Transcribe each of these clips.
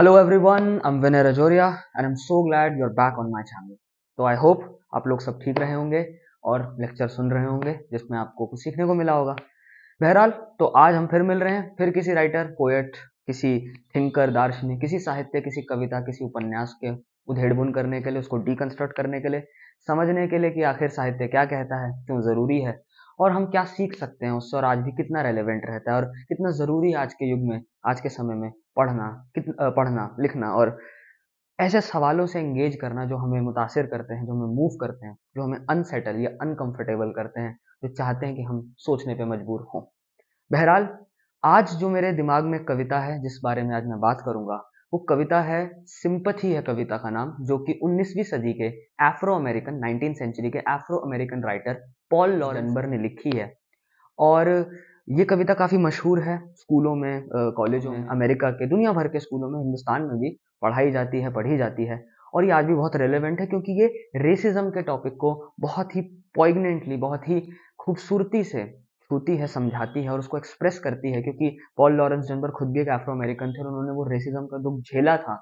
Hello everyone I am Vinay Rajoria and I am so glad you are back on my channel तो I hope आप लोग सब ठीक रहे होंगे और लेक्चर सुन रहे होंगे जिसमें आपको कुछ सीखने को मिला होगा बहरहाल तो आज हम फिर मिल रहे हैं फिर किसी राइटर पोएट किसी थिंकर दार्शनिक किसी साहित्य किसी कविता किसी उपन्यास के उधेड़बुन करने के लिए उसको डिकन्स्ट्रक्ट करने के लिए समझने के लिए कि आखिर साहित्य क्या कहता है क्यों ज़रूरी है और हम क्या सीख सकते हैं उससे और आज भी कितना रेलिवेंट रहता है और कितना ज़रूरी है आज के युग में आज के समय में पढ़ना कितना पढ़ना लिखना और ऐसे सवालों से इंगेज करना जो हमें मुतासर करते हैं जो हमें मूव करते हैं जो हमें अनसेटल या अनकम्फर्टेबल करते हैं जो चाहते हैं कि हम सोचने पर मजबूर हों बहरहाल आज जो मेरे दिमाग में कविता है जिस बारे में आज मैं बात करूंगा वो कविता है सिंपथी है कविता का नाम जो कि 19वीं सदी के एफ्रो अमेरिकन नाइनटीन सेंचुरी के एफ्रो अमेरिकन राइटर पॉल लॉरेनबर ने लिखी है और ये कविता काफ़ी मशहूर है स्कूलों में कॉलेजों में हम्म। अमेरिका के दुनिया भर के स्कूलों में हिंदुस्तान में भी पढ़ाई जाती है पढ़ी जाती है और ये आज भी बहुत रेलेवेंट है क्योंकि ये रेसिज्म के टॉपिक को बहुत ही पॉइगनेंटली बहुत ही खूबसूरती से छूती है समझाती है और उसको एक्सप्रेस करती है क्योंकि पॉल लॉरेंस जनबर खुद भी एक एफ्रो अमेरिकन थे और उन्होंने वो रेसिज्म का दुख झेला था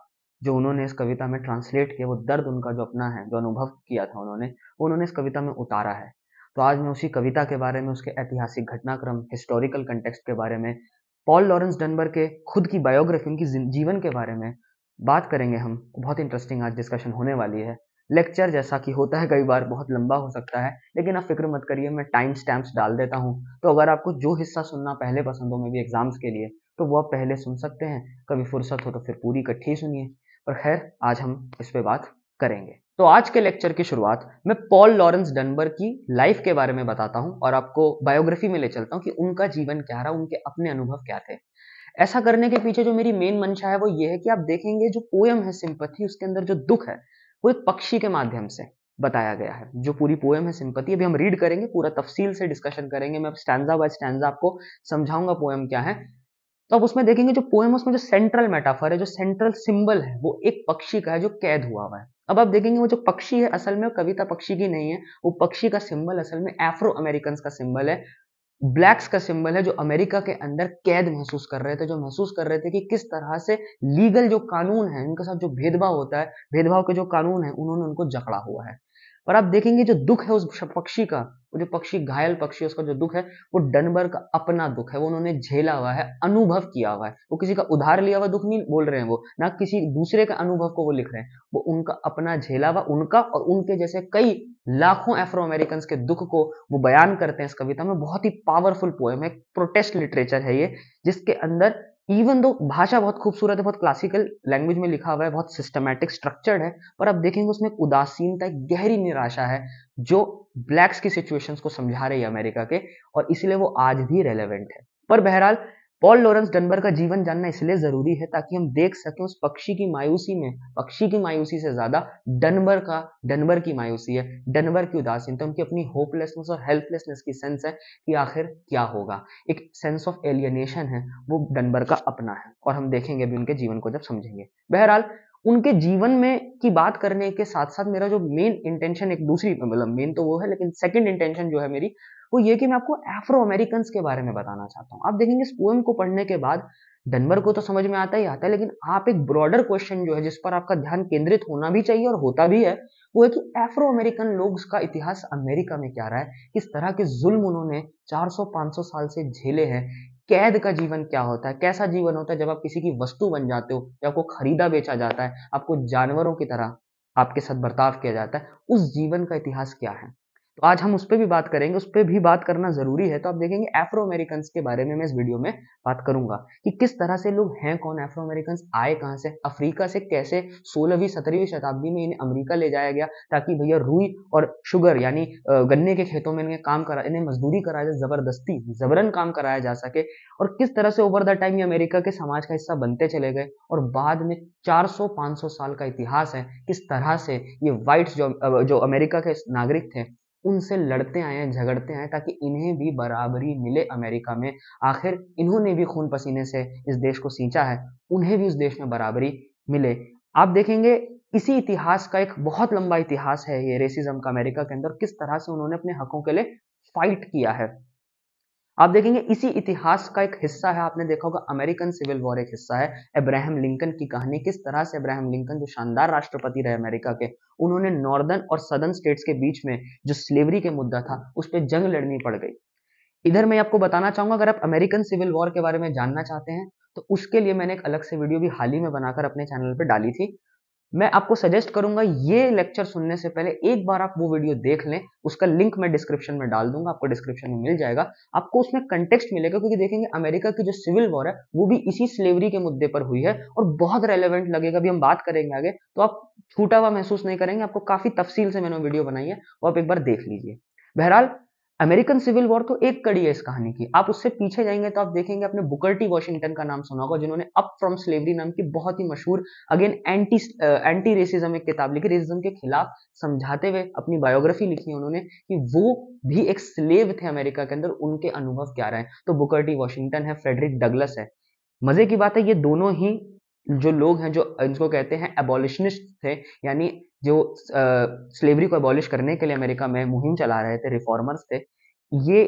जो उन्होंने इस कविता में ट्रांसलेट किया वो दर्द उनका जो अपना है जो अनुभव किया था उन्होंने वो उन्होंने इस कविता में उतारा है तो आज मैं उसी कविता के बारे में उसके ऐतिहासिक घटनाक्रम हिस्टोरिकल कंटेक्स्ट के बारे में पॉल लॉरेंस डनबर के खुद की बायोग्राफी उनकी जीवन के बारे में बात करेंगे हम बहुत इंटरेस्टिंग आज डिस्कशन होने वाली है लेक्चर जैसा कि होता है कई बार बहुत लंबा हो सकता है लेकिन आप फिक्र मत करिए मैं टाइम स्टैम्प्स डाल देता हूँ तो अगर आपको जो हिस्सा सुनना पहले पसंद हो मे भी एग्जाम्स के लिए तो वो आप पहले सुन सकते हैं कभी फुर्सत हो तो फिर पूरी इकट्ठी सुनिए पर खैर आज हम इस पर बात करेंगे तो आज के लेक्चर की शुरुआत मैं पॉल लॉरेंस डनबर की लाइफ के बारे में बताता हूँ और आपको बायोग्राफी में ले चलता हूँ कि उनका जीवन क्या रहा उनके अपने अनुभव क्या थे ऐसा करने के पीछे जो मेरी मेन मंशा है वो ये है कि आप देखेंगे जो पोयम है सिंपथी उसके अंदर जो दुख है वो एक पक्षी के माध्यम से बताया गया है जो पूरी पोएम है सिंपति अभी हम रीड करेंगे पूरा तफसील से डिस्कशन करेंगे मैं स्टैंडा बाय स्टैंडा आपको समझाऊंगा पोएम क्या है तो अब उसमें देखेंगे जो पोएम उसमें जो सेंट्रल मेटाफर है जो सेंट्रल सिंबल है वो एक पक्षी का है जो कैद हुआ हुआ है अब आप देखेंगे वो जो पक्षी है असल में कविता पक्षी की नहीं है वो पक्षी का सिंबल असल में एफ्रो अमेरिकन का सिंबल है ब्लैक्स का सिंबल है जो अमेरिका के अंदर कैद महसूस कर रहे थे जो महसूस कर रहे थे कि किस तरह से लीगल जो कानून है उनके साथ जो भेदभाव होता है भेदभाव के जो कानून है उन्होंने उनको जकड़ा हुआ है पर आप देखेंगे जो दुख है उस पक्षी का वो जो पक्षी घायल पक्षी उसका जो दुख है वो डनबर का अपना दुख है वो उन्होंने झेला हुआ है अनुभव किया हुआ है वो किसी का उधार लिया हुआ दुख नहीं बोल रहे हैं वो ना किसी दूसरे के अनुभव को वो लिख रहे हैं वो उनका अपना झेला हुआ उनका और उनके जैसे कई लाखों एफ्रो अमेरिकन के दुख को वो बयान करते हैं इस कविता में बहुत ही पावरफुल पोएम है प्रोटेस्ट लिटरेचर है ये जिसके अंदर इवन दो भाषा बहुत खूबसूरत है बहुत क्लासिकल लैंग्वेज में लिखा हुआ है बहुत सिस्टमैटिक स्ट्रक्चर्ड है पर आप देखेंगे उसमें एक उदासीनता एक गहरी निराशा है जो ब्लैक्स की सिचुएशंस को समझा रही है अमेरिका के और इसलिए वो आज भी रेलेवेंट है पर बहरहाल पॉल लॉरेंस डनबर का जीवन जानना इसलिए जरूरी है ताकि हम देख सकें उस पक्षी की मायूसी में पक्षी की मायूसी से ज्यादा डनबर का डनबर की मायूसी है डनबर की उदासीनता उनकी अपनी होपलेसनेस और हेल्पलेसनेस की सेंस है कि आखिर क्या होगा एक सेंस ऑफ एलियनेशन है वो डनबर का अपना है और हम देखेंगे भी उनके जीवन को जब समझेंगे बहरहाल उनके जीवन में की बात करने के साथ साथ मेरा जो मेन इंटेंशन एक दूसरी मतलब मेन तो वो है लेकिन सेकंड इंटेंशन जो है मेरी वो ये कि मैं आपको एफ्रो अमेरिकन के बारे में बताना चाहता हूँ आप देखेंगे इस पोएम को पढ़ने के बाद डनबर को तो समझ में आता ही आता है लेकिन आप एक ब्रॉडर क्वेश्चन जो है जिस पर आपका ध्यान केंद्रित होना भी चाहिए और होता भी है वो है कि एफ्रो अमेरिकन लोग का इतिहास अमेरिका में क्या रहा है किस तरह के जुल्म उन्होंने 400-500 साल से झेले हैं कैद का जीवन क्या होता है कैसा जीवन होता है जब आप किसी की वस्तु बन जाते हो या आपको खरीदा बेचा जाता है आपको जानवरों की तरह आपके साथ बर्ताव किया जाता है उस जीवन का इतिहास क्या है तो आज हम उस पर भी बात करेंगे उस पर भी बात करना जरूरी है तो आप देखेंगे एफ्रो अमेरिकन के बारे में मैं इस वीडियो में बात करूंगा कि किस तरह से लोग हैं कौन एफ्रो अमेरिकन आए कहाँ से अफ्रीका से कैसे सोलहवीं सत्रहवीं शताब्दी में इन्हें अमेरिका ले जाया गया ताकि भैया रूई और शुगर यानी गन्ने के खेतों में इन्हें काम करा इन्हें मजदूरी कराया जाए जबरदस्ती जबरन काम कराया जा सके और किस तरह से ओवर द टाइम ये अमेरिका के समाज का हिस्सा बनते चले गए और बाद में चार सौ साल का इतिहास है किस तरह से ये व्हाइट जो जो अमेरिका के नागरिक थे उनसे लड़ते आए हैं झगड़ते आए ताकि इन्हें भी बराबरी मिले अमेरिका में आखिर इन्होंने भी खून पसीने से इस देश को सींचा है उन्हें भी इस देश में बराबरी मिले आप देखेंगे इसी इतिहास का एक बहुत लंबा इतिहास है ये रेसिज्म का अमेरिका के अंदर किस तरह से उन्होंने अपने हकों के लिए फाइट किया है आप देखेंगे इसी इतिहास का एक हिस्सा है आपने देखा होगा अमेरिकन सिविल वॉर एक हिस्सा है अब्राहम लिंकन की कहानी किस तरह से अब्राहम लिंकन जो शानदार राष्ट्रपति रहे अमेरिका के उन्होंने नॉर्दर्न और सदर्न स्टेट्स के बीच में जो स्लेवरी के मुद्दा था उस पर जंग लड़नी पड़ गई इधर मैं आपको बताना चाहूंगा अगर आप अमेरिकन सिविल वॉर के बारे में जानना चाहते हैं तो उसके लिए मैंने एक अलग से वीडियो भी हाल ही में बनाकर अपने चैनल पर डाली थी मैं आपको सजेस्ट करूंगा ये लेक्चर सुनने से पहले एक बार आप वो वीडियो देख लें उसका लिंक मैं डिस्क्रिप्शन में डाल दूंगा आपको डिस्क्रिप्शन में मिल जाएगा आपको उसमें कंटेक्स्ट मिलेगा क्योंकि देखेंगे अमेरिका की जो सिविल वॉर है वो भी इसी स्लेवरी के मुद्दे पर हुई है और बहुत रेलिवेंट लगेगा अभी हम बात करेंगे आगे तो आप छूटा हुआ महसूस नहीं करेंगे आपको काफी तफसील से मैंने वीडियो बनाई है वो आप एक बार देख लीजिए बहरहाल अमेरिकन सिविल वॉर तो एक कड़ी है इस कहानी की आप उससे पीछे जाएंगे तो आप देखेंगे अपने बुकर्टी वॉशिंगटन का नाम सुना होगा जिन्होंने अप फ्रॉम स्लेवरी नाम की बहुत ही मशहूर अगेन एंटी एंटी रेसिज्म एक किताब लिखी रेसिज्म के खिलाफ समझाते हुए अपनी बायोग्राफी लिखी है उन्होंने कि वो भी एक स्लेव थे अमेरिका के अंदर उनके अनुभव क्या रहे तो बुकर्टी वॉशिंगटन है फ्रेडरिक डगलस है मजे की बात है ये दोनों ही जो लोग हैं जो इनको कहते हैं एबॉलिशनिस्ट थे यानी जो स्लेवरी को एबॉलिश करने के लिए अमेरिका में मुहिम चला रहे थे रिफॉर्मर्स थे ये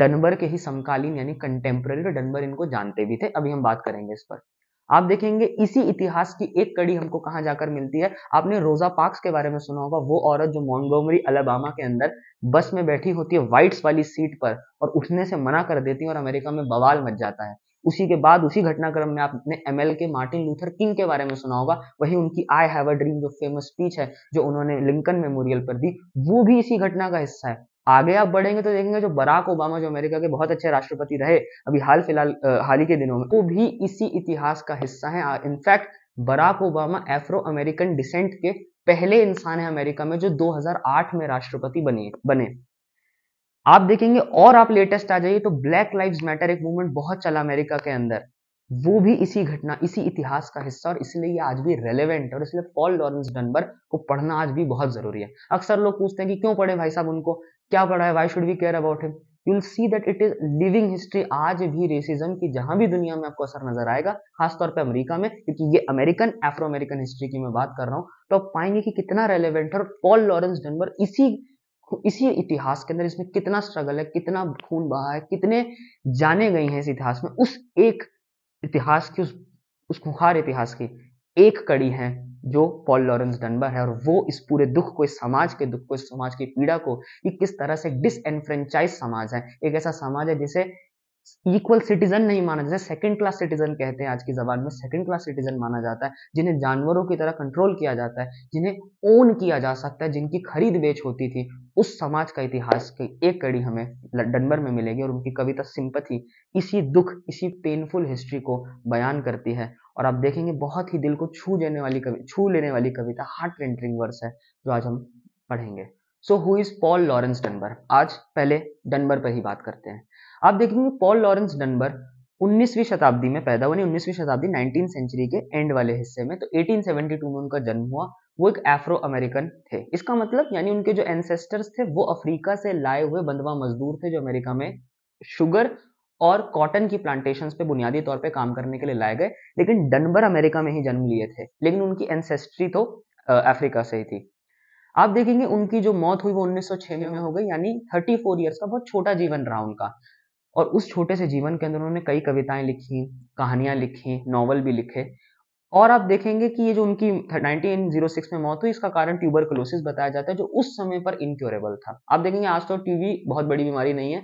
डनबर के ही समकालीन यानी कंटेम्प्रेरी डनबर इनको जानते भी थे अभी हम बात करेंगे इस पर आप देखेंगे इसी इतिहास की एक कड़ी हमको कहाँ जाकर मिलती है आपने रोजा पार्क्स के बारे में सुना होगा वो औरत जो मोंगोमरी अलाबामा के अंदर बस में बैठी होती है वाइट्स वाली सीट पर और उठने से मना कर देती है और अमेरिका में बवाल मच जाता है उसी के बाद उसी घटनाक्रम में आपने M L K Martin Luther King के बारे में सुना होगा वही उनकी आई हैव अ ड्रीम जो फेमस स्पीच है जो उन्होंने लिंकन मेमोरियल पर दी वो भी इसी घटना का हिस्सा है आगे आप बढ़ेंगे तो देखेंगे जो बराक ओबामा जो अमेरिका के बहुत अच्छे राष्ट्रपति रहे अभी हाल फिलहाल हाल ही के दिनों में वो भी इसी इतिहास का हिस्सा है in fact Barack Obama Afro American descent के पहले इंसान है अमेरिका में जो 2008 में राष्ट्रपति बने बने आप देखेंगे और आप लेटेस्ट आ जाइए तो ब्लैक लाइफ मैटर एक मूवमेंट बहुत चला अमेरिका के अंदर वो भी इसी घटना इसी इतिहास का हिस्सा और इसलिए आज भी रेलेवेंट है और इसलिए पॉल लॉरेंस डनबर को पढ़ना आज भी बहुत जरूरी है अक्सर लोग पूछते हैं कि क्यों पढ़े भाई साहब उनको क्या पढ़ा है why should we care about him you see that it is living history आज भी रेसिज्म की जहां भी दुनिया में आपको असर नजर आएगा खासतौर पर अमरीका में क्योंकि ये अमेरिकन एफ्रो अमेरिकन हिस्ट्री की मैं बात कर रहा हूँ तो आप पाएंगे कि कितना रेलिवेंट है और पॉल लॉरेंस डनबर इसी तो इसी इतिहास के अंदर इसमें कितना स्ट्रगल है कितना खून बहा है कितने जाने गए हैं इस इतिहास में उस एक इतिहास की उस उस खुखार इतिहास की एक कड़ी है जो पॉल लॉरेंस डनबर है और वो इस पूरे दुख को इस समाज के दुख को इस समाज की पीड़ा को कि किस तरह से डिसएनफ्रेंचाइज समाज है एक ऐसा समाज है जिसे इक्वल सिटीजन नहीं माना जाता सेकंड क्लास सिटीजन कहते हैं आज की जबान में सेकंड क्लास सिटीजन माना जाता है जिन्हें जानवरों की तरह कंट्रोल किया जाता है जिन्हें ओन किया जा सकता है जिनकी खरीद बेच होती थी उस समाज का इतिहास की एक कड़ी हमें डनबर में मिलेगी और उनकी कविता सिंपथी इसी दुख इसी पेनफुल हिस्ट्री को बयान करती है और आप देखेंगे बहुत ही दिल को छू देने वाली कवि छू लेने वाली कविता हार्ट एंटरिंग वर्स है जो आज हम पढ़ेंगे so who is Paul Laurence Dunbar आज पहले डनबर पर ही बात करते हैं आप देखेंगे पॉल लॉरेंस डनबर 19वीं शताब्दी में पैदा हुए उन्नीसवीं शताब्दी 19 सेंचुरी के एंड वाले हिस्से में तो 1872 में उनका जन्म हुआ वो एक एफ्रो अमेरिकन थे इसका मतलब यानी उनके जो एंसेस्टर्स थे वो अफ्रीका से लाए हुए बंदवा मजदूर थे जो अमेरिका में शुगर और कॉटन की प्लांटेशन पे बुनियादी तौर पर काम करने के लिए लाए गए लेकिन डनबर अमेरिका में ही जन्म लिए थे लेकिन उनकी एनसेस्ट्री तो अफ्रीका से ही थी आप देखेंगे उनकी जो मौत हुई वो 1906 में हो गई यानी 34 इयर्स का बहुत छोटा जीवन रहा उनका और उस छोटे से जीवन के अंदर उन्होंने कई कविताएं लिखी कहानियां लिखी नॉवल भी लिखे और आप देखेंगे कि ये जो उनकी 1906 में मौत हुई इसका कारण क्लोसिस बताया जाता है जो उस समय पर इनक्योरेबल था आप देखेंगे आज तो टीवी बहुत बड़ी बीमारी नहीं है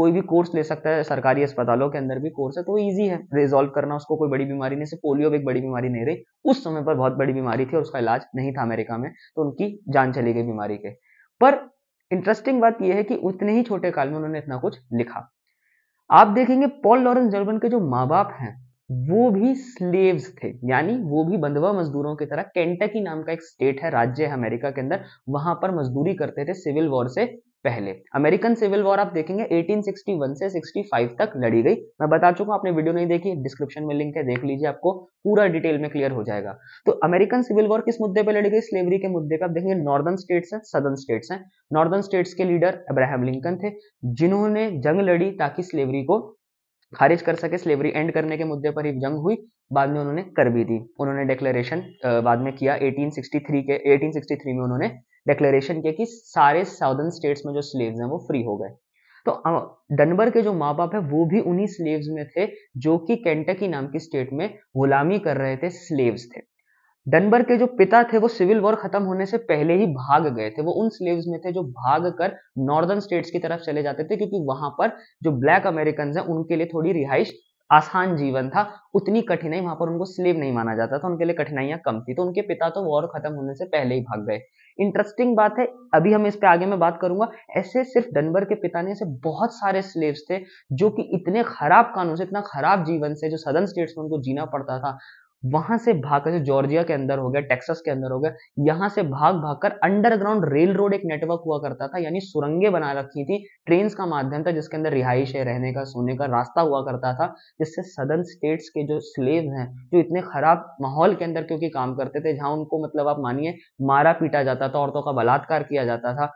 कोई भी कोर्स ले सकता है सरकारी अस्पतालों के अंदर भी कोर्स है तो ईजी है रिजोल्व करना उसको कोई बड़ी बीमारी नहीं से पोलियो भी एक बड़ी बीमारी नहीं रही उस समय पर बहुत बड़ी बीमारी थी और उसका इलाज नहीं था अमेरिका में तो उनकी जान चली गई बीमारी के पर इंटरेस्टिंग बात यह है कि उतने ही छोटे काल में उन्होंने इतना कुछ लिखा आप देखेंगे पॉल लॉरेंस जर्मन के जो माँ बाप हैं वो भी स्लेव्स थे यानी वो भी बंधवा मजदूरों की तरह केंटकी नाम का एक स्टेट है राज्य है अमेरिका के अंदर वहां पर मजदूरी करते थे सिविल वॉर से पहले अमेरिकन सिविल वॉर आप देखेंगे 1861 से 65 तक लड़ी गई मैं बता चुका हूं आपने वीडियो नहीं देखी डिस्क्रिप्शन में लिंक है देख लीजिए आपको पूरा डिटेल में क्लियर हो जाएगा तो अमेरिकन सिविल वॉर किस मुद्दे पे लड़ी गई स्लेवरी के मुद्दे पे आप देखेंगे नॉर्दर्न स्टेट्स हैं सदर्न स्टेट्स हैं नॉर्दर्न स्टेट्स के लीडर अब्राहम लिंकन थे जिन्होंने जंग लड़ी ताकि स्लेवरी को खारिज कर सके स्लेवरी एंड करने के मुद्दे पर ही जंग हुई बाद में उन्होंने कर भी दी उन्होंने डिक्लेरेशन बाद में किया 1863 के 1863 में उन्होंने डिक्लेरेशन किया कि सारे साउदर्न स्टेट्स में जो स्लेव्स हैं वो फ्री हो गए तो डनबर के जो माँ बाप है वो भी उन्हीं स्लेव्स में थे जो कि केंटकी नाम की स्टेट में गुलामी कर रहे थे स्लेव्स थे डनबर के जो पिता थे वो सिविल वॉर खत्म होने से पहले ही भाग गए थे वो उन स्लेव्स में थे जो भाग कर नॉर्दर्न स्टेट्स की तरफ चले जाते थे क्योंकि वहां पर जो ब्लैक अमेरिकन हैं उनके लिए थोड़ी रिहाइश आसान जीवन था उतनी कठिनाई वहां पर उनको स्लेव नहीं माना जाता था उनके लिए कठिनाइयां कम थी तो उनके पिता तो वॉर खत्म होने से पहले ही भाग गए इंटरेस्टिंग बात है अभी हम इस पे आगे मैं बात करूंगा ऐसे सिर्फ डनबर के पिता ने ऐसे बहुत सारे स्लेव्स थे जो कि इतने खराब कानून से इतना खराब जीवन से जो सदर्न स्टेट्स में उनको जीना पड़ता था वहां से भागकर जो जॉर्जिया के अंदर हो गया टेक्सास के अंदर हो गया यहाँ से भाग भागकर अंडरग्राउंड रेल रोड एक नेटवर्क हुआ करता था यानी सुरंगे बना रखी थी ट्रेन का माध्यम था जिसके अंदर रिहाइश है रहने का सोने का रास्ता हुआ करता था जिससे सदर्न स्टेट्स के जो स्लेव हैं जो इतने खराब माहौल के अंदर क्योंकि काम करते थे जहां उनको मतलब आप मानिए मारा पीटा जाता था औरतों का बलात्कार किया जाता था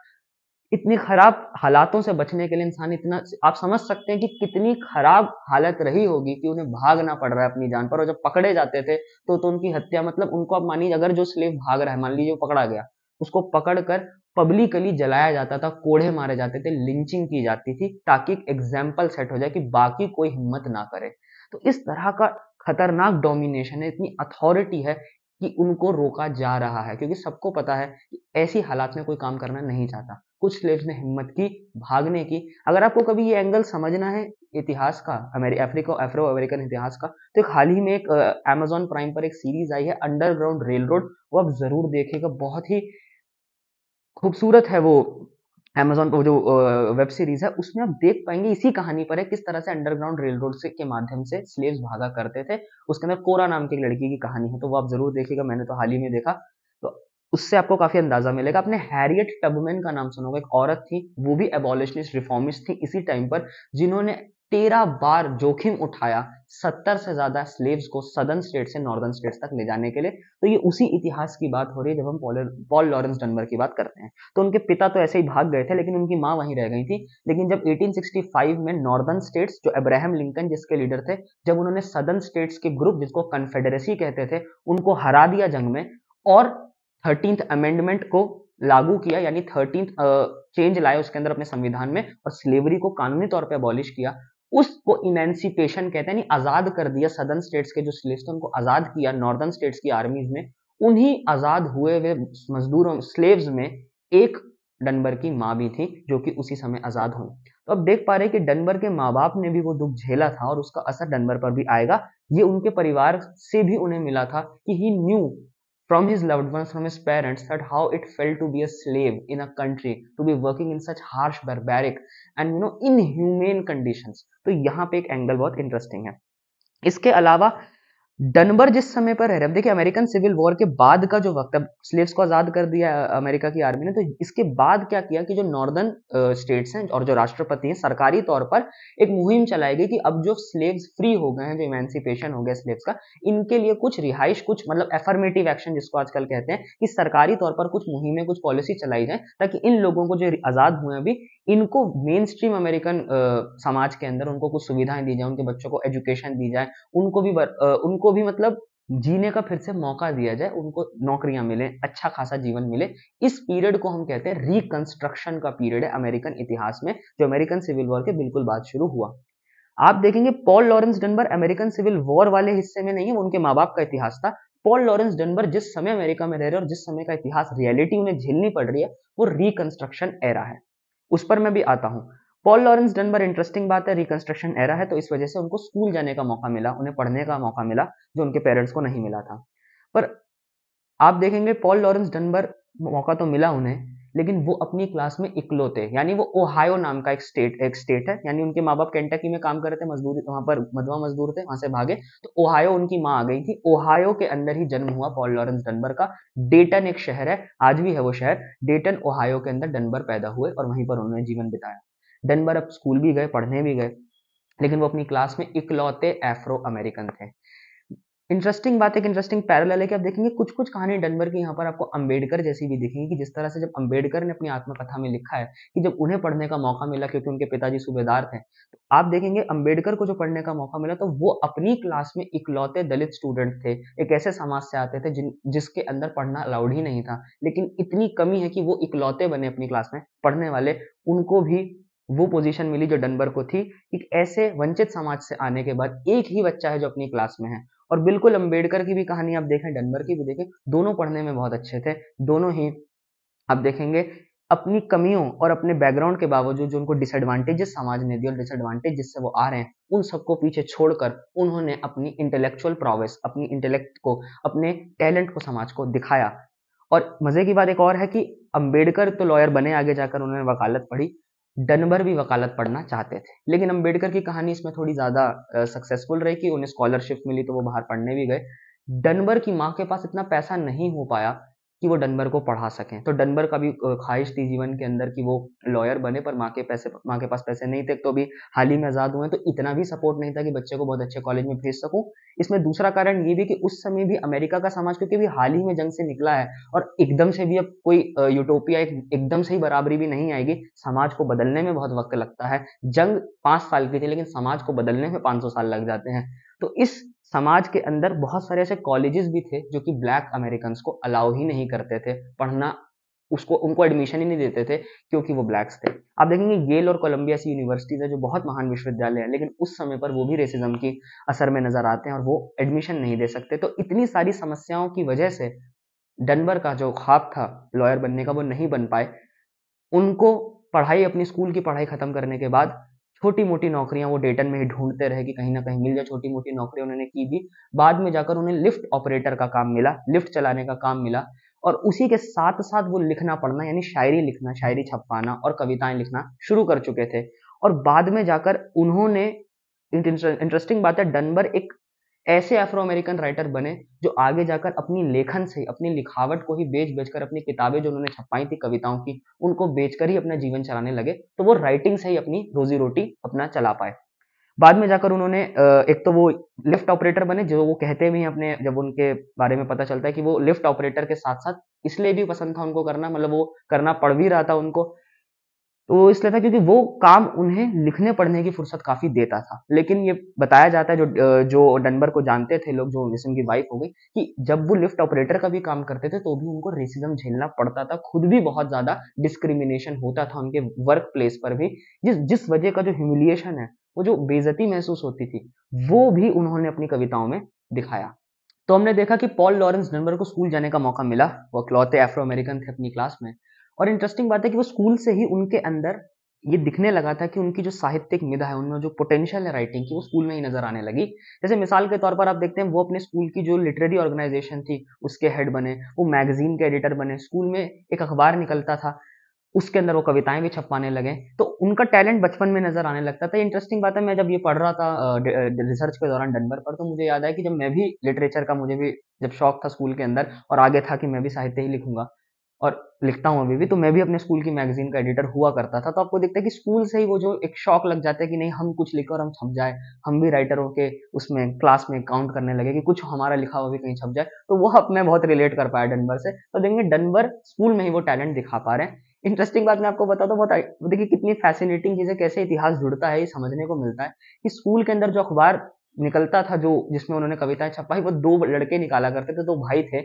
इतनी खराब हालातों से बचने के लिए इंसान इतना आप समझ सकते हैं कि कितनी खराब हालत रही होगी कि उन्हें भागना पड़ रहा है अपनी जान पर और जब पकड़े जाते थे तो तो उनकी हत्या मतलब उनको आप मानिए अगर जो स्लेव भाग रहा है मान लीजिए पकड़ा गया उसको पकड़कर पब्लिकली जलाया जाता था कोड़े मारे जाते थे लिंचिंग की जाती थी ताकि एक एग्जाम्पल सेट हो जाए कि बाकी कोई हिम्मत ना करे तो इस तरह का खतरनाक डोमिनेशन है इतनी अथॉरिटी है कि उनको रोका जा रहा है क्योंकि सबको पता है कि ऐसी हालात में कोई काम करना नहीं चाहता कुछ स्लेव्स ने हिम्मत की भागने की अगर आपको कभी ये एंगल समझना है इतिहास का हमारे अफ्रीका अफ्रो अमेरिकन इतिहास का तो एक हाल ही में एक अमेजोन प्राइम पर एक सीरीज आई है अंडरग्राउंड रेल रोड वो आप जरूर देखेगा बहुत ही खूबसूरत है वो अमेजोन पर जो वेब सीरीज है उसमें आप देख पाएंगे इसी कहानी पर है किस तरह से अंडरग्राउंड रेल रोड से के माध्यम से स्लेव्स भागा करते थे उसके अंदर कोरा नाम की लड़की की कहानी है तो वो आप जरूर देखिएगा मैंने तो हाल ही में देखा तो उससे आपको काफी अंदाजा मिलेगा आपने हैरियट टबमैन का नाम सुना होगा एक औरत थी वो भी एबोलिशनिस्ट रिफॉर्मिस्ट थी इसी टाइम पर जिन्होंने तेरह बार जोखिम उठाया सत्तर से ज्यादा स्लेव्स को सदर्न स्टेट से नॉर्दर्न स्टेट्स तक ले जाने के लिए तो ये उसी इतिहास की बात हो रही है जब हम पॉल लॉरेंस डनबर की बात करते हैं तो उनके पिता तो ऐसे ही भाग गए थे लेकिन उनकी माँ वहीं रह गई थी लेकिन जब 1865 में नॉर्दर्न स्टेट्स जो अब्राहम लिंकन जिसके लीडर थे जब उन्होंने सदर्न स्टेट्स के ग्रुप जिसको कन्फेडरेसी कहते थे उनको हरा दिया जंग में और थर्टींथ अमेंडमेंट को लागू किया यानी थर्टींथ चेंज लाया उसके अंदर अपने संविधान में और स्लेवरी को कानूनी तौर पर अबॉलिश किया उसको इमेंसिपेशन कहते हैं आजाद कर दिया सदर्न स्टेट्स के जो स्लेव थे उनको आजाद किया नॉर्दर्न स्टेट्स की आर्मीज में उन्हीं आजाद हुए हुए मजदूरों स्लेव्स में एक डनबर की माँ भी थी जो कि उसी समय आजाद हुई तो अब देख पा रहे कि डनबर के माँ बाप ने भी वो दुख झेला था और उसका असर डनबर पर भी आएगा ये उनके परिवार से भी उन्हें मिला था कि he knew from his loved ones, from his parents, that how it felt to be a slave in a country, to be working in such harsh, barbaric, and you know inhumane conditions. तो यहाँ पे एक angle बहुत interesting है इसके अलावा Dunbar जिस समय पर रह रहे अब देखिए अमेरिकन सिविल वॉर के बाद का जो वक्त अब स्लेव्स को आज़ाद कर दिया अमेरिका की आर्मी ने तो इसके बाद क्या किया कि जो नॉर्दर्न स्टेट्स हैं और जो राष्ट्रपति हैं सरकारी तौर पर एक मुहिम चलाई गई कि अब जो स्लेव्स फ्री हो गए हैं जो इमेंसिपेशन हो गया स्लेव्स का इनके लिए कुछ रिहाइश कुछ मतलब एफर्मेटिव एक्शन जिसको आजकल कहते हैं कि सरकारी तौर पर कुछ मुहिमें कुछ पॉलिसी चलाई जाए ताकि इन लोगों को जो आज़ाद हुए अभी इनको मेन स्ट्रीम अमेरिकन समाज के अंदर उनको कुछ सुविधाएं दी जाए उनके बच्चों को एजुकेशन दी जाए उनको भी उनको उनको भी मतलब जीने का फिर से मौका दिया जाए उनको नौकरियां मिले अच्छा खासा जीवन मिले इस पीरियड को हम कहते हैं रिकंस्ट्रक्शन का पीरियड है अमेरिकन इतिहास में जो अमेरिकन सिविल वॉर के बिल्कुल बाद शुरू हुआ आप देखेंगे Paul Laurence Dunbar American civil war वाले हिस्से में नहीं है उनके माँ बाप का इतिहास था पॉल लॉरेंस डनबर जिस समय अमेरिका में रह रहे और जिस समय का इतिहास रियलिटी उन्हें झेलनी पड़ रही है वो रिकंस्ट्रक्शन एरा है उस पर मैं भी आता हूं पॉल लॉरेंस डनबर इंटरेस्टिंग बात है रिकंस्ट्रक्शन एरा है तो इस वजह से उनको स्कूल जाने का मौका मिला उन्हें पढ़ने का मौका मिला जो उनके पेरेंट्स को नहीं मिला था पर आप देखेंगे पॉल लॉरेंस डनबर मौका तो मिला उन्हें लेकिन वो अपनी क्लास में इकलौते यानी वो ओहायो नाम का एक स्टेट एक स्टेट है यानी उनके माँ बाप कैंटकी में काम करते मजदूर वहां पर मधवा मजदूर थे वहां से भागे तो ओहायो उनकी माँ आ गई थी ओहायो के अंदर ही जन्म हुआ पॉल लॉरेंस डनबर का डेटन एक शहर है आज भी है वो शहर डेटन ओहायो के अंदर डनबर पैदा हुए और वहीं पर उन्होंने जीवन बिताया डन बार अब स्कूल भी गए पढ़ने भी गए लेकिन वो अपनी क्लास में इकलौते एफ्रो अमेरिकन थे इंटरेस्टिंग बात एक इंटरेस्टिंग पैरल है कि आप देखेंगे कुछ कुछ कहानी डनबर की यहाँ पर आपको अंबेडकर जैसी भी दिखेंगी कि जिस तरह से जब अंबेडकर ने अपनी आत्मकथा में लिखा है कि जब उन्हें पढ़ने का मौका मिला क्योंकि उनके पिताजी सूबेदार थे तो आप देखेंगे अंबेडकर को जो पढ़ने का मौका मिला तो वो अपनी क्लास में इकलौते दलित स्टूडेंट थे एक ऐसे समाज से आते थे जिन जिसके अंदर पढ़ना अलाउड ही नहीं था लेकिन इतनी कमी है कि वो इकलौते बने अपनी क्लास में पढ़ने वाले उनको भी वो पोजीशन मिली जो डनबर को थी एक ऐसे वंचित समाज से आने के बाद एक ही बच्चा है जो अपनी क्लास में है और बिल्कुल अम्बेडकर की भी कहानी आप देखें डनबर की भी देखें दोनों पढ़ने में बहुत अच्छे थे दोनों ही आप देखेंगे अपनी कमियों और अपने बैकग्राउंड के बावजूद जो उनको डिसएडवांटेजेस समाज ने दिए और डिसएडवांटेज जिससे वो आ रहे हैं उन सबको पीछे छोड़कर उन्होंने अपनी इंटेलेक्चुअल प्रोवेस अपनी इंटेलेक्ट को अपने टैलेंट को समाज को दिखाया और मजे की बात एक और है कि अंबेडकर तो लॉयर बने आगे जाकर उन्होंने वकालत पढ़ी डनबर भी वकालत पढ़ना चाहते थे लेकिन अम्बेडकर की कहानी इसमें थोड़ी ज़्यादा सक्सेसफुल रही कि उन्हें स्कॉलरशिप मिली तो वो बाहर पढ़ने भी गए डनबर की माँ के पास इतना पैसा नहीं हो पाया कि वो डनबर को पढ़ा सकें तो डनबर का भी ख्वाहिश थी जीवन के अंदर कि वो लॉयर बने पर माँ के पैसे माँ के पास पैसे नहीं थे तो अभी हाल ही में आज़ाद हुए तो इतना भी सपोर्ट नहीं था कि बच्चे को बहुत अच्छे कॉलेज में भेज सकूँ इसमें दूसरा कारण ये भी कि उस समय भी अमेरिका का समाज क्योंकि भी हाल ही में जंग से निकला है और एकदम से भी अब कोई यूटोपिया एकदम से ही बराबरी भी नहीं आएगी समाज को बदलने में बहुत वक्त लगता है जंग पाँच साल की थी लेकिन समाज को बदलने में पाँच साल लग जाते हैं तो इस समाज के अंदर बहुत सारे ऐसे कॉलेजेस भी थे जो कि ब्लैक अमेरिकन को अलाउ ही नहीं करते थे पढ़ना उसको उनको एडमिशन ही नहीं देते थे क्योंकि वो ब्लैक्स थे आप देखेंगे येल और कोलंबिया सी यूनिवर्सिटीज है जो बहुत महान विश्वविद्यालय है लेकिन उस समय पर वो भी रेसिज्म की असर में नजर आते हैं और वो एडमिशन नहीं दे सकते तो इतनी सारी समस्याओं की वजह से डनबर का जो ख्वाब था लॉयर बनने का वो नहीं बन पाए उनको पढ़ाई अपनी स्कूल की पढ़ाई खत्म करने के बाद छोटी मोटी नौकरियां वो डेटन में ही ढूंढते रहे कि कहीं ना कहीं मिल जाए छोटी मोटी नौकरी उन्होंने की भी बाद में जाकर उन्हें लिफ्ट ऑपरेटर का काम मिला लिफ्ट चलाने का काम मिला और उसी के साथ साथ वो लिखना पढ़ना यानी शायरी लिखना शायरी छपाना और कविताएं लिखना शुरू कर चुके थे और बाद में जाकर उन्होंने इंटरेस्टिंग बात है डनबर एक ऐसे अफ्रो अमेरिकन राइटर बने जो आगे जाकर अपनी लेखन से अपनी लिखावट को ही बेच बेचकर अपनी किताबें जो उन्होंने छपाई थी कविताओं की उनको बेचकर ही अपना जीवन चलाने लगे तो वो राइटिंग से ही अपनी रोजी रोटी अपना चला पाए बाद में जाकर उन्होंने एक तो वो लिफ्ट ऑपरेटर बने जो वो कहते भी हैं अपने जब उनके बारे में पता चलता है कि वो लिफ्ट ऑपरेटर के साथ साथ इसलिए भी पसंद था उनको करना मतलब वो करना पड़ भी रहा था उनको तो वो इसलिए था क्योंकि वो काम उन्हें लिखने पढ़ने की फुर्सत काफ़ी देता था लेकिन ये बताया जाता है जो जो डनबर को जानते थे लोग जो विसन की वाइफ हो गई कि जब वो लिफ्ट ऑपरेटर का भी काम करते थे तो भी उनको रेसिज्म झेलना पड़ता था खुद भी बहुत ज़्यादा डिस्क्रिमिनेशन होता था उनके वर्क प्लेस पर भी जिस जिस वजह का जो ह्यूमिलिएशन है वो जो बेजती महसूस होती थी वो भी उन्होंने अपनी कविताओं में दिखाया तो हमने देखा कि पॉल लॉरेंस डनबर को स्कूल जाने का मौका मिला वो अकलौते एफ्रो अमेरिकन थे अपनी क्लास में और इंटरेस्टिंग बात है कि वो स्कूल से ही उनके अंदर ये दिखने लगा था कि उनकी जो साहित्यिक निधा है उनमें जो पोटेंशियल है राइटिंग की वो स्कूल में ही नजर आने लगी जैसे मिसाल के तौर पर आप देखते हैं वो अपने स्कूल की जो लिटरेरी ऑर्गेनाइजेशन थी उसके हेड बने वो मैगजीन के एडिटर बने स्कूल में एक अखबार निकलता था उसके अंदर वो कविताएं भी छपवाने लगे तो उनका टैलेंट बचपन में नजर आने लगता था इंटरेस्टिंग बात है मैं जब ये पढ़ रहा था रिसर्च के दौरान डनबर पर तो मुझे याद आया कि जब मैं भी लिटरेचर का मुझे भी जब शौक था स्कूल के अंदर और आगे था कि मैं भी साहित्य ही लिखूंगा और लिखता हूँ अभी भी तो मैं भी अपने स्कूल की मैगजीन का एडिटर हुआ करता था तो आपको देखता है कि स्कूल से ही वो जो एक शौक लग जाता है कि नहीं हम कुछ लिखकर और हम छप जाए हम भी राइटर के उसमें क्लास में काउंट करने लगे कि कुछ हमारा लिखा हुआ भी कहीं छप जाए तो वह मैं बहुत रिलेट कर पाया डनबर से तो देखेंगे डनबर स्कूल में ही वो टैलेंट दिखा पा रहे हैं इंटरेस्टिंग बात मैं आपको बता दो तो बहुत देखिए कितनी फैसिनेटिंग चीज़ें कैसे इतिहास जुड़ता है ये समझने को मिलता है कि स्कूल के अंदर जो अखबार निकलता था जो जिसमें उन्होंने कविताएं छपाई वो दो लड़के निकाला करते थे दो भाई थे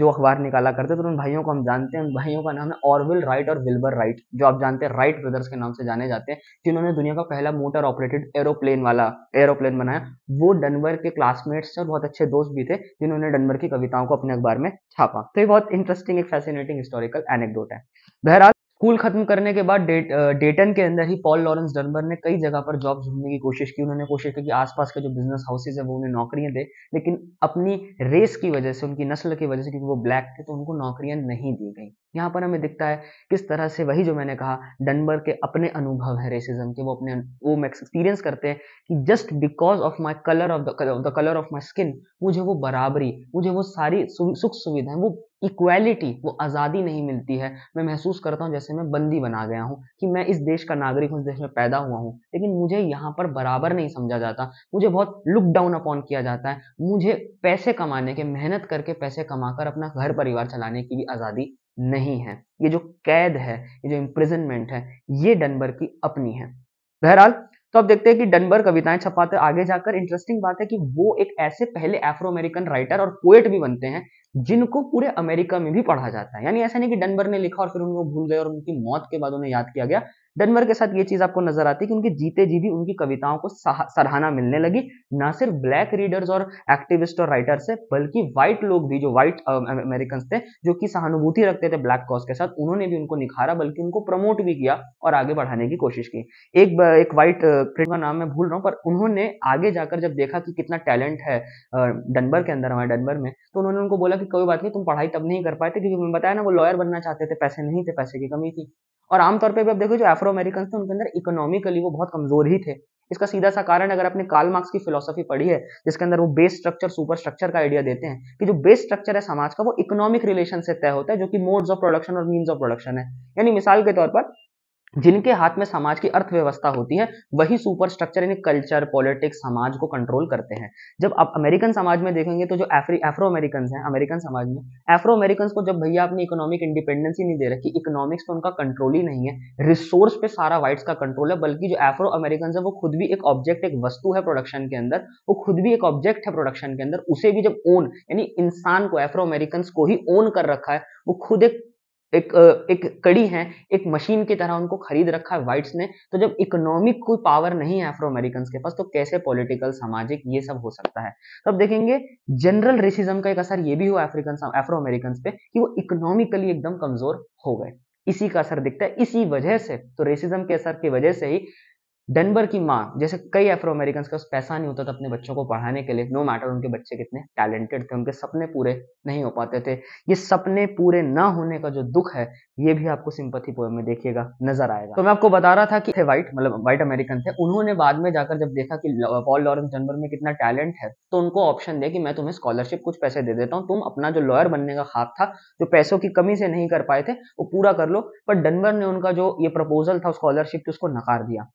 जो अखबार निकाला करते थे तो उन भाइयों को हम जानते हैं उन भाइयों का नाम है ऑरविल राइट और विल्बर राइट जो आप जानते हैं राइट ब्रदर्स के नाम से जाने जाते हैं जिन्होंने दुनिया का पहला मोटर ऑपरेटेड एरोप्लेन वाला एरोप्लेन बनाया वो डनवर के क्लासमेट्स और बहुत अच्छे दोस्त भी थे जिन्होंने डनवर की कविताओं को अपने अखबार में छापा तो ये बहुत इंटरेस्टिंग एक फैसिनेटिंग हिस्टोरिकल एनेक्डोट है बहरहाल स्कूल खत्म करने के बाद डेट डेटन के अंदर ही पॉल लॉरेंस डनबर ने कई जगह पर जॉब ढूंढने की कोशिश की उन्होंने कोशिश की कि आसपास के जो बिजनेस हाउसेज है वो उन्हें नौकरियां दे लेकिन अपनी रेस की वजह से उनकी नस्ल की वजह से क्योंकि वो ब्लैक थे तो उनको नौकरियां नहीं दी गई यहाँ पर हमें दिखता है किस तरह से वही जो मैंने कहा डनबर के अपने अनुभव है रेसिज्म के वो अपने वो एक्सपीरियंस करते हैं कि just because of my colour of the colour of my skin मुझे वो बराबरी मुझे वो सारी सुख सुविधाएं वो इक्वेलिटी वो आज़ादी नहीं मिलती है मैं महसूस करता हूँ जैसे मैं बंदी बना गया हूँ कि मैं इस देश का नागरिक हूँ इस देश में पैदा हुआ हूँ लेकिन मुझे यहाँ पर बराबर नहीं समझा जाता मुझे बहुत लुक डाउन अपॉन किया जाता है मुझे पैसे कमाने के मेहनत करके पैसे कमाकर अपना घर परिवार चलाने की भी आज़ादी नहीं है ये जो कैद है ये जो इम्प्रिजनमेंट है ये डनबर की अपनी है बहरहाल तो अब देखते हैं कि डनबर कविताएं छपाते आगे जाकर इंटरेस्टिंग बात है कि वो एक ऐसे पहले एफ्रो अमेरिकन राइटर और पोएट भी बनते हैं जिनको पूरे अमेरिका में भी पढ़ा जाता है यानी ऐसा नहीं कि डनबर ने लिखा और फिर उनको भूल गए और उनकी मौत के बाद उन्हें याद किया गया डनवर के साथ ये चीज आपको नजर आती है कि उनके जीते जी भी उनकी कविताओं को सराहना मिलने लगी ना सिर्फ ब्लैक रीडर्स और एक्टिविस्ट और राइटर से बल्कि व्हाइट लोग भी जो व्हाइट अमेरिकन थे जो कि सहानुभूति रखते थे ब्लैक कॉज के साथ उन्होंने भी उनको निखारा बल्कि उनको प्रमोट भी किया और आगे बढ़ाने की कोशिश की एक एक व्हाइट क्रिटिक का नाम मैं भूल रहा हूँ पर उन्होंने आगे जाकर जब देखा कि कितना टैलेंट है डनबर के अंदर हमारे डनबर में तो उन्होंने उनको बोला कि कोई बात नहीं तुम पढ़ाई तब नहीं कर पाए थे क्योंकि बताया ना वो लॉयर बनना चाहते थे पैसे नहीं थे पैसे की कमी थी और आमतौर पर भी आप देखो जो एफ्रो अमेरिकन थे उनके अंदर इकोनॉमिकली वो बहुत कमजोर ही थे इसका सीधा सा कारण अगर आपने काल मार्क्स की फिलोसफी पढ़ी है जिसके अंदर वो बेस स्ट्रक्चर सुपर स्ट्रक्चर का आइडिया देते हैं कि जो बेस स्ट्रक्चर है समाज का वो इकोनॉमिक रिलेशन से तय होता है जो कि मोड्स ऑफ प्रोडक्शन और मीन्स ऑफ प्रोडक्शन है यानी मिसाल के तौर पर जिनके हाथ में समाज की अर्थव्यवस्था होती है वही सुपर स्ट्रक्चर यानी कल्चर पॉलिटिक्स समाज को कंट्रोल करते हैं जब आप अमेरिकन समाज में देखेंगे तो जो एफ्री एफ्रो अमेरिकन हैं अमेरिकन समाज में एफ्रो अमेरिकन को जब भैया अपनी इकोनॉमिक इंडिपेंडेंस ही नहीं दे रखी इकोनॉमिक्स पर उनका कंट्रोल ही नहीं है रिसोर्स पे सारा वाइट्स का कंट्रोल है बल्कि जो एफ्रो अमेरिकन है वो खुद भी एक ऑब्जेक्ट एक वस्तु है प्रोडक्शन के अंदर वो खुद भी एक ऑब्जेक्ट है प्रोडक्शन के अंदर उसे भी जब ओन यानी इंसान को एफ्रो अमेरिकन को ही ओन कर रखा है वो खुद एक एक एक कड़ी है एक मशीन की तरह उनको खरीद रखा है वाइट्स ने तो जब इकोनॉमिक कोई पावर नहीं है अफ्रो अमेरिकन के पास तो कैसे पॉलिटिकल सामाजिक ये सब हो सकता है तो अब देखेंगे जनरल रेसिज्म का एक असर ये भी हुआ अफ्रीकन अफ्रो अमेरिकन पे कि वो इकोनॉमिकली एकदम कमजोर हो गए इसी का असर दिखता है इसी वजह से तो रेसिज्म के असर की वजह से ही डनबर की माँ जैसे कई एफ्रो अमेरिकन का पैसा नहीं होता था अपने बच्चों को पढ़ाने के लिए नो no मैटर उनके बच्चे कितने टैलेंटेड थे उनके सपने पूरे नहीं हो पाते थे ये सपने पूरे ना होने का जो दुख है ये भी आपको सिंपथी पोएम में देखिएगा नजर आएगा तो मैं आपको बता रहा था कि थे वाइट मतलब व्हाइट अमेरिकन थे उन्होंने बाद में जाकर जब देखा कि पॉल लॉरेंस डनबर में कितना टैलेंट है तो उनको ऑप्शन दे कि मैं तुम्हें स्कॉलरशिप कुछ पैसे दे देता हूँ तुम अपना जो लॉयर बनने का खाक था जो पैसों की कमी से नहीं कर पाए थे वो पूरा कर लो पर डनबर ने उनका जो ये प्रपोजल था स्कॉलरशिप की उसको नकार दिया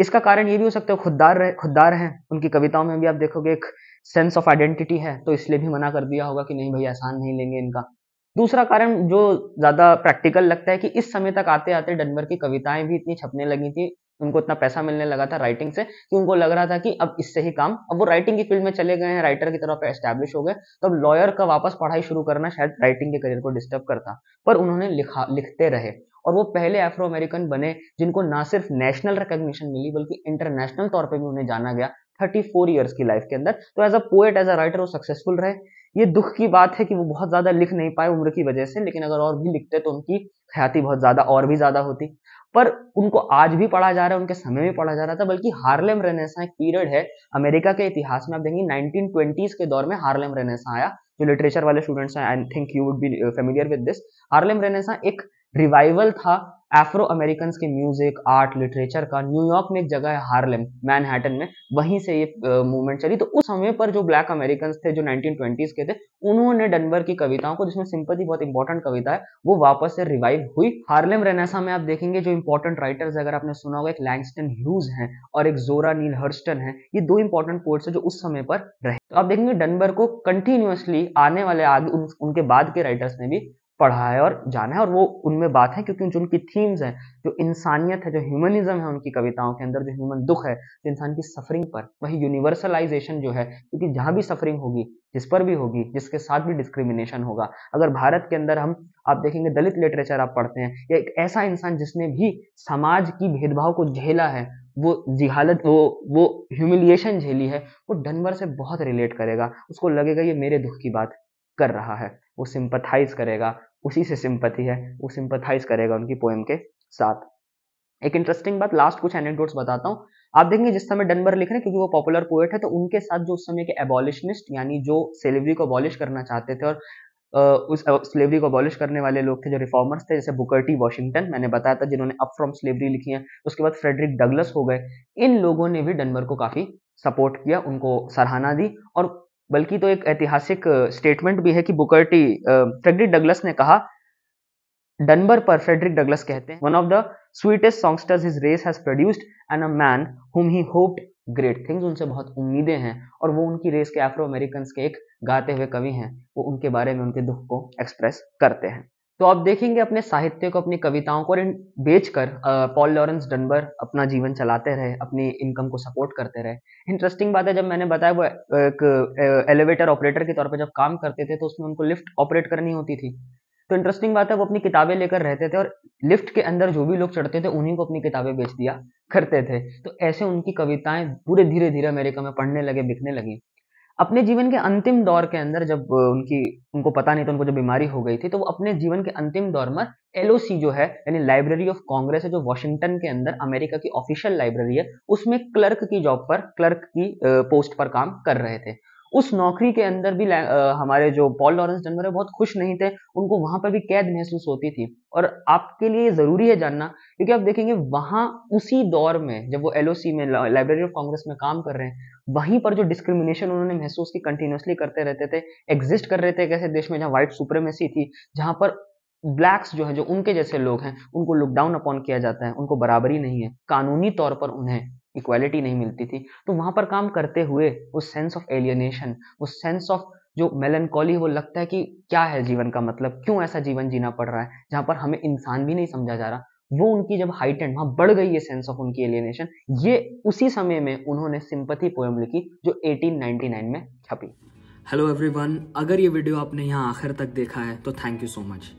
इसका कारण ये भी हो सकता है खुददार रहे खुददार हैं उनकी कविताओं में भी आप देखोगे एक सेंस ऑफ आइडेंटिटी है तो इसलिए भी मना कर दिया होगा कि नहीं भाई आसान नहीं लेंगे इनका दूसरा कारण जो ज़्यादा प्रैक्टिकल लगता है कि इस समय तक आते आते डनबर की कविताएं भी इतनी छपने लगी थी उनको इतना पैसा मिलने लगा था राइटिंग से कि उनको लग रहा था कि अब इससे ही काम अब वो राइटिंग की फील्ड में चले गए हैं राइटर की तरफ एस्टैब्लिश हो गए तो अब लॉयर का वापस पढ़ाई शुरू करना शायद राइटिंग के करियर को डिस्टर्ब करता पर उन्होंने लिखा लिखते रहे और वो पहले एफ्रो अमेरिकन बने जिनको ना सिर्फ नेशनल रिकॉग्निशन मिली बल्कि इंटरनेशनल तौर पर भी उन्हें जाना गया 34 ईयर्स की लाइफ के अंदर तो as a poet as a writer वो सक्सेसफुल रहे ये दुख की बात है कि वो बहुत ज्यादा लिख नहीं पाए उम्र की वजह से लेकिन अगर और भी लिखते तो उनकी ख्याति बहुत ज्यादा और भी ज्यादा होती पर उनको आज भी पढ़ा जा रहा है उनके समय में पढ़ा जा रहा था बल्कि हार्लेम रेनेसा एक पीरियड है अमेरिका के इतिहास में आप देखेंगे नाइनटीन के दौर में हार्लेम रेनेसा आया जो लिटरेचर वाले स्टूडेंट्स हैं I think you would be familiar with this Harlem renaissance एक रिवाइवल था एफ्रो अमेरिकन के म्यूजिक आर्ट लिटरेचर का न्यूयॉर्क में एक जगह है हार्लेम मैनहैटन में वहीं से ये मूवमेंट चली तो उस समय पर जो ब्लैक अमेरिकन थे जो 1920s के थे उन्होंने डनबर की कविताओं को जिसमें सिंपति बहुत इंपॉर्टेंट कविता है वो वापस से रिवाइव हुई हार्लेम रेनेसा में आप देखेंगे जो इंपॉर्टेंट राइटर्स अगर आपने सुना होगा एक लैंगस्टन ह्यूज है और एक जोरा नील हर्स्टन है ये दो इंपॉर्टेंट पोर्ट्स है जो उस समय पर रहे तो आप देखेंगे डनबर को कंटिन्यूसली आने वाले आगे उन, उनके बाद के राइटर्स ने भी पढ़ा है और जाना है और वो उनमें बात है क्योंकि जो उनकी थीम्स हैं जो इंसानियत है जो ह्यूमनिज्म है उनकी कविताओं के अंदर जो ह्यूमन दुख है जो इंसान की सफरिंग पर वही यूनिवर्सलाइजेशन जो है क्योंकि जहाँ भी सफरिंग होगी जिस पर भी होगी जिसके साथ भी डिस्क्रिमिनेशन होगा अगर भारत के अंदर हम आप देखेंगे दलित लिटरेचर आप पढ़ते हैं या एक ऐसा इंसान जिसने भी समाज की भेदभाव को झेला है वो जिहालत वो वो ह्यूमिलिएशन झेली है वो डनवर से बहुत रिलेट करेगा उसको लगेगा ये मेरे दुख की बात कर रहा है वो सिंपथाइज करेगा उसी से सिंपथी है वो सिंपथाइज करेगा उनकी पोएम के साथ एक इंटरेस्टिंग बात लास्ट कुछ एनेक्डोट्स बताता हूँ आप देखेंगे जिस समय डनबर लिख रहे हैं क्योंकि वो पॉपुलर पोएट है तो उनके साथ जो उस समय के एबॉलिशनिस्ट यानी जो सेलिवरी को अबॉलिश करना चाहते थे और उस स्लेवरी को अबॉलिश करने वाले लोग थे जो रिफॉर्मर्स थे जैसे बुकर्टी वॉशिंगटन मैंने बताया था जिन्होंने अप फ्रॉम स्लेवरी लिखी है उसके बाद फ्रेडरिक डगलस हो गए इन लोगों ने भी डनबर को काफ़ी सपोर्ट किया उनको सराहना दी और बल्कि तो एक ऐतिहासिक स्टेटमेंट भी है कि बुकर्टी फ्रेडरिक डगलस ने कहा डनबर पर फ्रेडरिक डगलस कहते हैं one of the sweetest songsters his race has produced and a man whom he hoped great things उनसे बहुत उम्मीदें हैं और वो उनकी रेस के एफ्रो अमेरिकन के एक गाते हुए कवि हैं वो उनके बारे में उनके दुख को एक्सप्रेस करते हैं तो आप देखेंगे अपने साहित्य को अपनी कविताओं को बेच कर पॉल लॉरेंस डनबर अपना जीवन चलाते रहे अपनी इनकम को सपोर्ट करते रहे इंटरेस्टिंग बात है जब मैंने बताया वो एक एलिवेटर ऑपरेटर के तौर पर जब काम करते थे तो उसमें उनको लिफ्ट ऑपरेट करनी होती थी तो इंटरेस्टिंग बात है वो अपनी किताबें लेकर रहते थे और लिफ्ट के अंदर जो भी लोग चढ़ते थे उन्हीं को अपनी किताबें बेच दिया करते थे तो ऐसे उनकी कविताएं पूरे धीरे धीरे अमेरिका में पढ़ने लगे बिकने लगी अपने जीवन के अंतिम दौर के अंदर जब उनकी उनको पता नहीं था उनको जब बीमारी हो गई थी तो वो अपने जीवन के अंतिम दौर में एलओसी जो है यानी लाइब्रेरी ऑफ कांग्रेस है जो वॉशिंगटन के अंदर अमेरिका की ऑफिशियल लाइब्रेरी है उसमें क्लर्क की जॉब पर क्लर्क की पोस्ट पर काम कर रहे थे उस नौकरी के अंदर भी हमारे जो पॉल लॉरेंस डनवर है बहुत खुश नहीं थे उनको वहां पर भी कैद महसूस होती थी और आपके लिए जरूरी है जानना क्योंकि आप देखेंगे वहां उसी दौर में जब वो एल में लाइब्रेरी ऑफ कांग्रेस में काम कर रहे हैं वहीं पर जो डिस्क्रिमिनेशन उन्होंने महसूस की कंटिन्यूसली करते रहते थे एग्जिस्ट कर रहे थे कैसे देश में जहाँ व्हाइट सुप्रेमेसी थी जहाँ पर ब्लैक्स जो है जो उनके जैसे लोग हैं उनको लुकडाउन अपॉन किया जाता है उनको बराबरी नहीं है कानूनी तौर पर उन्हें इक्वालिटी नहीं मिलती थी तो वहां पर काम करते हुए उस सेंस ऑफ एलियनेशन उस सेंस ऑफ जो मेलनकॉली वो लगता है कि क्या है जीवन का मतलब क्यों ऐसा जीवन जीना पड़ रहा है जहाँ पर हमें इंसान भी नहीं समझा जा रहा वो उनकी जब हाइटेंड वहाँ बढ़ गई ये सेंस ऑफ उनकी एलियनेशन ये उसी समय में उन्होंने सिंपथी पोएम लिखी जो 1899 में छपी हेलो एवरीवन अगर ये वीडियो आपने यहाँ आखिर तक देखा है तो thank you so much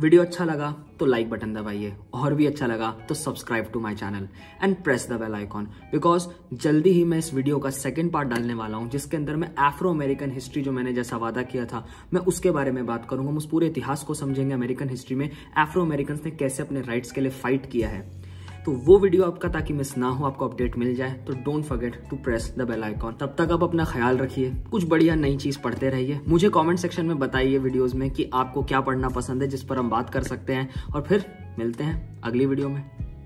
video अच्छा लगा तो लाइक बटन दबाइए और भी अच्छा लगा तो subscribe to my channel and press the bell icon because जल्दी ही मैं इस वीडियो का सेकंड पार्ट डालने वाला हूँ जिसके अंदर मैं एफ्रो अमेरिकन हिस्ट्री जो मैंने जैसा वादा किया था मैं उसके बारे में बात करूंगा हम उस पूरे इतिहास को समझेंगे अमेरिकन हिस्ट्री में एफ्रो अमेरिकन ने कैसे अपने राइट्स के लिए फाइट किया है तो वो वीडियो आपका ताकि मिस ना हो आपको अपडेट मिल जाए तो don't forget to press the bell icon तब तक आप अपना ख्याल रखिए कुछ बढ़िया नई चीज पढ़ते रहिए मुझे कॉमेंट सेक्शन में बताइए वीडियोज में कि आपको क्या पढ़ना पसंद है जिस पर हम बात कर सकते हैं और फिर मिलते हैं अगली वीडियो में